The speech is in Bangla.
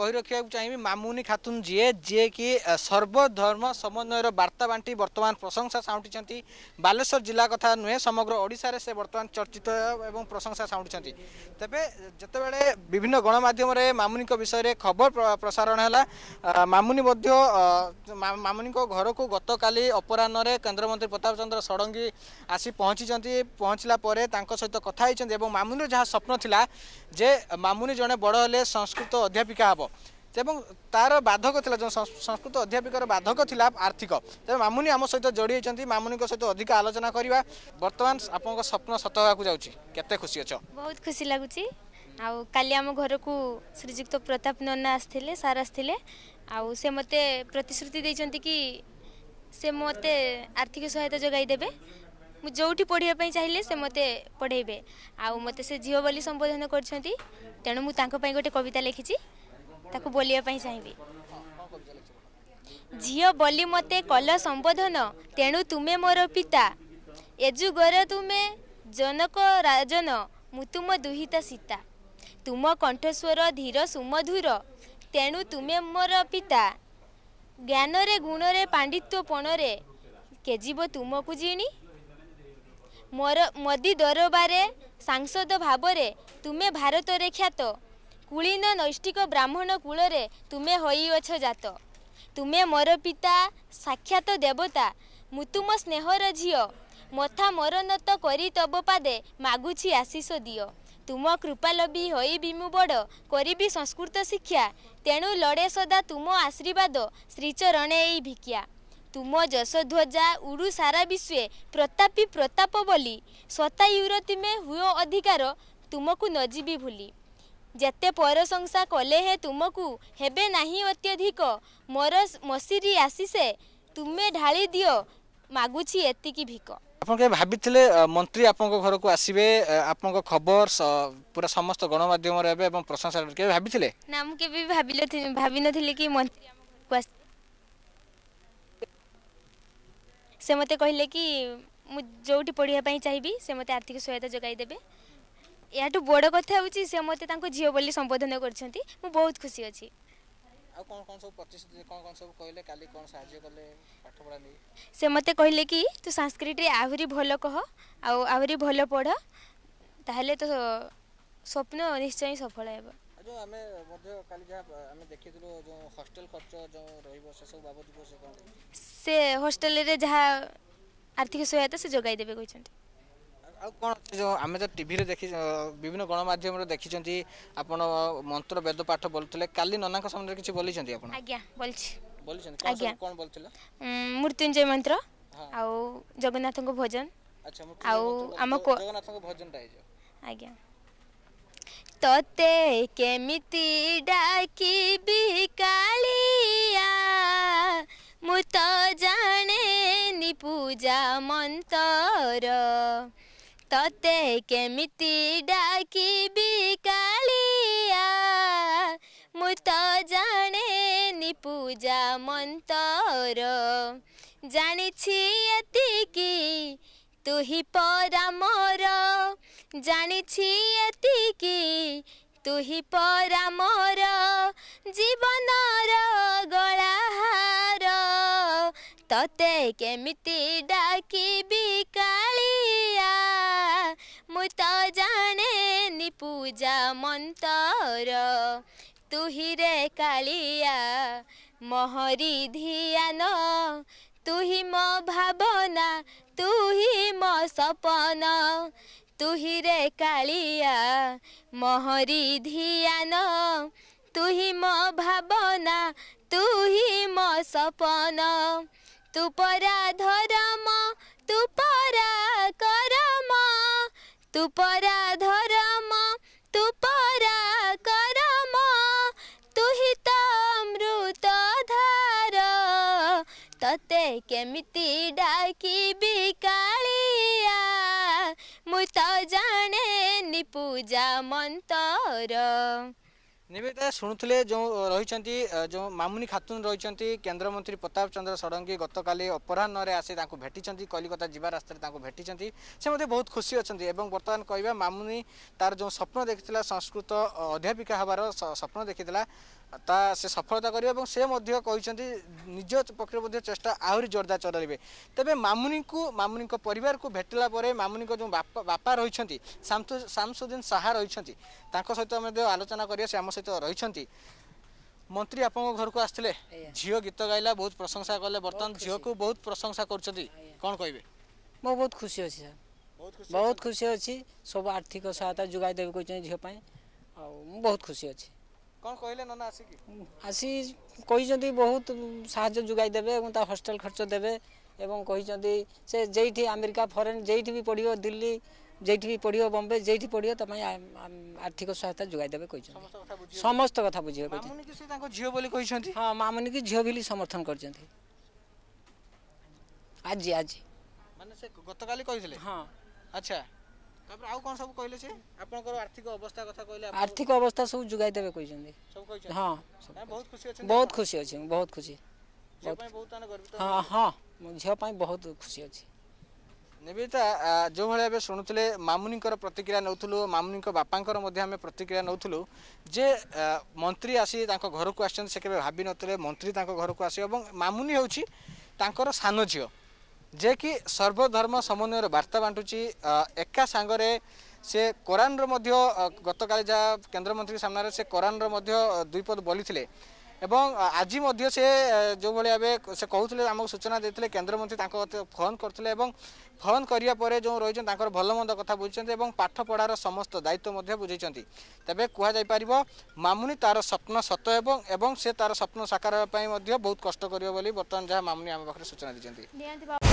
कही क मामुनि खातु जी जि सर्वधर्म समन्वय र बांटी बान्टी बर्तमान प्रशंसा साउंटी बालेश्वर जिल्ला कथा नुहे समग्र से वर्तमान चर्चित एवं प्रशंसा साउंटी तबे जति बेले विभिन्न विषय रे खबर प्रसारण होला मामुनि मामुनि घरको गतकाली अपराहर केन्द्रमन्त्री प्रतापच चन्द्र षडङी आसि पहचिच सहित कथा मामुनि जहाँ स्वप्न जे मामुनि जन हले संस्कृत अध्यापिका हेर्नु तार बाधक जो संस्कृत अध्यापिक बाधक ठिक आर्थिक मामुनि मामुनि आलोचना खुशी सत्य बहुत को लाग्त प्रताप नै आउँदै प्रतिश्रुति मते आर्थिक सहायता जगाइदेबे म जो पढाइ से मते पढै मेरो झिउ बोली सम्बोधन गरिन्छ तपाईँ गोटे कविता ତାକୁ ବୋଲିବା ପାଇଁ ଚାହିଁବି ଝିଅ ବୋଲି ମୋତେ କଲ ସମ୍ବୋଧନ ତେଣୁ ତୁମେ ମୋର ପିତା ଏଜୁଗର ତୁମେ ଜନକ ରାଜନ ମୁଁ ତୁମ ଦୁହିତା ସୀତା ତୁମ କଣ୍ଠସ୍ୱର ଧୀର ସୁମଧୁର ତେଣୁ ତୁମେ ମୋର ପିତା ଜ୍ଞାନରେ ଗୁଣରେ ପାଣ୍ଡିତ୍ୱପଣରେ କେଜିବ ତୁମକୁ ଜିଣି ମୋର ମୋଦି ଦରବାରେ ସାଂସଦ ଭାବରେ ତୁମେ ଭାରତରେ ଖ୍ୟାତ କୁଳିନ ନୈଷ୍ଠିକ ବ୍ରାହ୍ମଣ କୂଳରେ ତୁମେ ହୋଇଅଛ ଜାତ ତୁମେ ମୋର ପିତା ସାକ୍ଷାତ ଦେବତା ମୁଁ ତୁମ ସ୍ନେହର ଝିଅ ମଥା ମରନତ କରି ତବ ପାଦେ ମାଗୁଛି ଆଶିଷ ଦିଅ ତୁମ କୃପାଲବି ହୋଇବି ମୁଁ ବଡ଼ କରିବି ସଂସ୍କୃତ ଶିକ୍ଷା ତେଣୁ ଲଡ଼େ ସଦା ତୁମ ଆଶୀର୍ବାଦ ଶ୍ରୀଚରଣେ ଏଇ ଭିକ୍ଷା ତୁମ ଯଶଧ୍ୱଜା ଉଡ଼ୁ ସାରା ବିଶ୍ୱେ ପ୍ରତାପୀ ପ୍ରତାପ ବୋଲି ସତାୟୁର ତୁମେ ହୁଅ ଅଧିକାର ତୁମକୁ ନଯିବି ଭୁଲି ଯେତେ ପରଶଂସା କଲେ ହେଁ ତୁମକୁ ହେବେ ନାହିଁ ଅତ୍ୟଧିକ ମୋର ମସିରି ଆସିସେ ତୁମେ ଢାଳି ଦିଅ ମାଗୁଛି ଏତିକି ଭିକ ଆପଣ କେବେ ଭାବିଥିଲେ ମନ୍ତ୍ରୀ ଆପଣଙ୍କ ଘରକୁ ଆସିବେ ଆପଣଙ୍କ ଖବର ପୁରା ସମସ୍ତ ଗଣମାଧ୍ୟମରେ ହେବେ ଏବଂ ପ୍ରଶଂସା କେବେ ଭାବିଥିଲେ ନା ମୁଁ କେବେ ବି ଭାବିନଥିଲି ଭାବିନଥିଲି କି ମନ୍ତ୍ରୀ ଆମ ଘରକୁ ଆସି ସେ ମୋତେ କହିଲେ କି ମୁଁ ଯେଉଁଠି ପଢ଼ିବା ପାଇଁ ଚାହିଁବି ସେ ମୋତେ ଆର୍ଥିକ ସହାୟତା ଯୋଗାଇ ଦେବେ ଏହାଠୁ ବଡ଼ କଥା ହେଉଛି ସେ ମୋତେ ତାଙ୍କ ଝିଅ ବୋଲି ସମ୍ବୋଧନ କରିଛନ୍ତି ମୁଁ ବହୁତ ଖୁସି ଅଛି ଆଉ କ'ଣ କ'ଣ ସବୁ ପ୍ରତିଶ୍ରୁତି କ'ଣ କ'ଣ ସବୁ କହିଲେ କାଲି କ'ଣ ସାହାଯ୍ୟ କଲେ ପାଠପଢ଼ା ନେଇ ସେ ମୋତେ କହିଲେ କି ତୁ ସାଂସ୍କ୍ରିଟରେ ଆହୁରି ଭଲ କହ ଆଉ ଆହୁରି ଭଲ ପଢ଼ ତାହେଲେ ତ ସ୍ୱପ୍ନ ନିଶ୍ଚୟ ସଫଳ ହେବ ଯେଉଁ ଆମେ ମଧ୍ୟ କାଲି ଯାହା ଆମେ ଦେଖିଥିଲୁ ଯେଉଁ ହଷ୍ଟେଲ ଖର୍ଚ୍ଚ ଯେଉଁ ରହିବ ସେସବୁ ବାବଦକୁ ସେ କ'ଣ ସେ ହଷ୍ଟେଲରେ ଯାହା ଆର୍ଥିକ ସହାୟତା ସେ ଯୋଗାଇ ଦେବେ କହିଛନ୍ତି କ'ଣ ଯେଉଁ ଆମେ ତ ଟିଭିରେ ଦେଖି ବିଭିନ୍ନ ଗଣମାଧ୍ୟମରେ ଦେଖିଛନ୍ତି ଆପଣ ମନ୍ତ୍ର ବେଦ ପାଠ ବୋଲୁଥିଲେ କାଲି ନନାଙ୍କ ସାମ୍ନାରେ କିଛି ବୋଲିଛନ୍ତି ଆପଣ ଆଜ୍ଞା ବୋଲିଛି ବୋଲିଛନ୍ତି ଆଜ୍ଞା କ'ଣ ବୋଲିଥିଲେ ମୃତ୍ୟୁଞ୍ଜୟ ମନ୍ତ୍ର ଆଉ ଜଗନ୍ନାଥଙ୍କ ଭୋଜନ ଆଉ ଆମ ଜଗନ୍ନାଥଙ୍କ ଭୋଜନଟା ହେଇଯିବ ଆଜ୍ଞା ତତେ କେମିତି ଡାକିବି କାଳିଆ ମୁଁ ତ ଜାଣେନି ପୂଜା ମନ୍ତର ତତେ କେମିତି ଡାକିବି କାଳିଆ ମୁଁ ତ ଜାଣେନି ପୂଜା ମନ୍ତର ଜାଣିଛି ଏତିକି ତୁ ହିଁ ପରା ମୋର ଜାଣିଛି ଏତିକି ତୁ ହିଁ ପରା ମୋର ଜୀବନର ଗଳାହାର ତତେ କେମିତି ଡାକିବି ପୂଜା ମନ୍ତର ତୁହିରେ କାଳିଆ ମହରି ଧିଆନ ତୁହି ମୋ ଭାବନା ତୁହି ମୋ ସପନ ତୁହିରେ କାଳିଆ ମହରି ଧିଆନ ତୁହି ମୋ ଭାବନା ତୁହି ମୋ ସପନ ତୁ ପରା ଧରମ ତୁ ପରା କରମ ତୁ ପରା ଧର কেমিতি ডাকিবি কালিয়া মুই তো জানেনি পূজা মন্তর নিবেদিতা শুণুলে যে রয়েছেন যে মামুনি খাতুন রয়েছেন কেন্দ্রমন্ত্রী প্রতাপ চন্দ্র ষড়ঙ্গী গতকালি অপরাহ্নরে আসি তাঁকু ভেটিছেন কলিকতা যা রাস্তায় তাঁকু ভেটিছেন সে মধ্যে বহুত খুশি অনেক এবং বর্তমান কহবা মামুনি তার যে স্বপ্ন দেখি সংস্কৃত অধ্যাপিকা হবার স্বপ্ন দেখি ତା ସେ ସଫଳତା କରିବେ ଏବଂ ସେ ମଧ୍ୟ କହିଛନ୍ତି ନିଜ ପକ୍ଷରେ ମଧ୍ୟ ଚେଷ୍ଟା ଆହୁରି ଜୋରଦାର ଚଲାଇବେ ତେବେ ମାମୁନିଙ୍କୁ ମାମୁନିଙ୍କ ପରିବାରକୁ ଭେଟିଲା ପରେ ମାମୁନିଙ୍କ ଯେଉଁ ବାପା ବାପା ରହିଛନ୍ତି ସାମସୁ ସାମସୁଦ୍ଦିନ ଶାହା ରହିଛନ୍ତି ତାଙ୍କ ସହିତ ମଧ୍ୟ ଆଲୋଚନା କରିବା ସେ ଆମ ସହିତ ରହିଛନ୍ତି ମନ୍ତ୍ରୀ ଆପଣଙ୍କ ଘରକୁ ଆସିଥିଲେ ଝିଅ ଗୀତ ଗାଇଲା ବହୁତ ପ୍ରଶଂସା କଲେ ବର୍ତ୍ତମାନ ଝିଅକୁ ବହୁତ ପ୍ରଶଂସା କରୁଛନ୍ତି କ'ଣ କହିବେ ମୁଁ ବହୁତ ଖୁସି ଅଛି ସାର୍ ବହୁତ ଖୁସି ଅଛି ସବୁ ଆର୍ଥିକ ସହାୟତା ଯୋଗାଇ ଦେବେ କହିଛନ୍ତି ଝିଅ ପାଇଁ ଆଉ ମୁଁ ବହୁତ ଖୁସି ଅଛି କ'ଣ କହିଲେ ନନା ଆସିକି ଆସି କହିଛନ୍ତି ବହୁତ ସାହାଯ୍ୟ ଯୋଗାଇ ଦେବେ ଏବଂ ତା ହଷ୍ଟେଲ ଖର୍ଚ୍ଚ ଦେବେ ଏବଂ କହିଛନ୍ତି ସେ ଯେଇଠି ଆମେରିକା ଫରେନ୍ ଯେଇଠି ବି ପଢ଼ିବ ଦିଲ୍ଲୀ যেইটি পড়িও বম্বে যেইটি পড়িও তোমায় আর্থিক সহায়তা যোগাই দেবে কইছেন সমস্ত কথা বুঝিবে কইছেন মামুনি কি সে তাঙ্কো ঝিও বলি কইছেন হ্যাঁ মামুনি কি ঝিও বলি সমর্থন করছেন আজি আজি মানে সে গতকালি কইছিলে হ্যাঁ আচ্ছা তারপরে আউ কোন সব কইলে সে আপনকৰ আৰ্থিক অৱস্থা কথা কইলে আৰ্থিক অৱস্থা সব যোগাই দেবে কইছন্তি সব কইছন্তি হ্যাঁ বহুত খুশি আছে বহুত খুশি আছে বহুত খুশি বহুত মানে গর্বিত হ্যাঁ হ্যাঁ ମୋ ଝିଅ ପାଇଁ ବହୁତ ଖୁସି ଅଛି ନିବେଦିତା ଯେଉଁଭଳି ଏବେ ଶୁଣୁଥିଲେ ମାମୁନିଙ୍କର ପ୍ରତିକ୍ରିୟା ନେଉଥିଲୁ ମାମୁନିଙ୍କ ବାପାଙ୍କର ମଧ୍ୟ ଆମେ ପ୍ରତିକ୍ରିୟା ନେଉଥିଲୁ ଯେ ମନ୍ତ୍ରୀ ଆସି ତାଙ୍କ ଘରକୁ ଆସିଛନ୍ତି ସେ କେବେ ଭାବିନଥିଲେ ମନ୍ତ୍ରୀ ତାଙ୍କ ଘରକୁ ଆସିବ ଏବଂ ମାମୁନି ହେଉଛି ତାଙ୍କର ସାନ ଝିଅ ଯେ সর্বধর্ম সমন্বয়ের বার্তা ବାର୍ତ୍ତା একা সাগরে সে ସେ କୋରାନର গতকাল যা কেন্দ্রমন্ত্রী সামনে সে ସେ କୋରାନର ମଧ୍ୟ ଦୁଇପଦ ବୋଲିଥିଲେ এবং আজি মধ্য সে যেভাবে ভাবে সে কুলে আমি সূচনা দিয়ে কেন্দ্রমন্ত্রী তাঁর ফোন করলে এবং ফোন করা পরে যে রয়েছেন তাঁর ভালমন্দ কথা বুঝছেন এবং পাঠ পড়ার সমস্ত দায়িত্ব মধ্যে বুঝেছেন তবে কুহযাইপার মামুনি তার স্বপ্ন সত এবং এবং সে তার স্বপ্ন সাকার বহু কষ্ট করবে বলে বর্তমানে যা মামুনি আমার পাখে সূচনা দিয়েছেন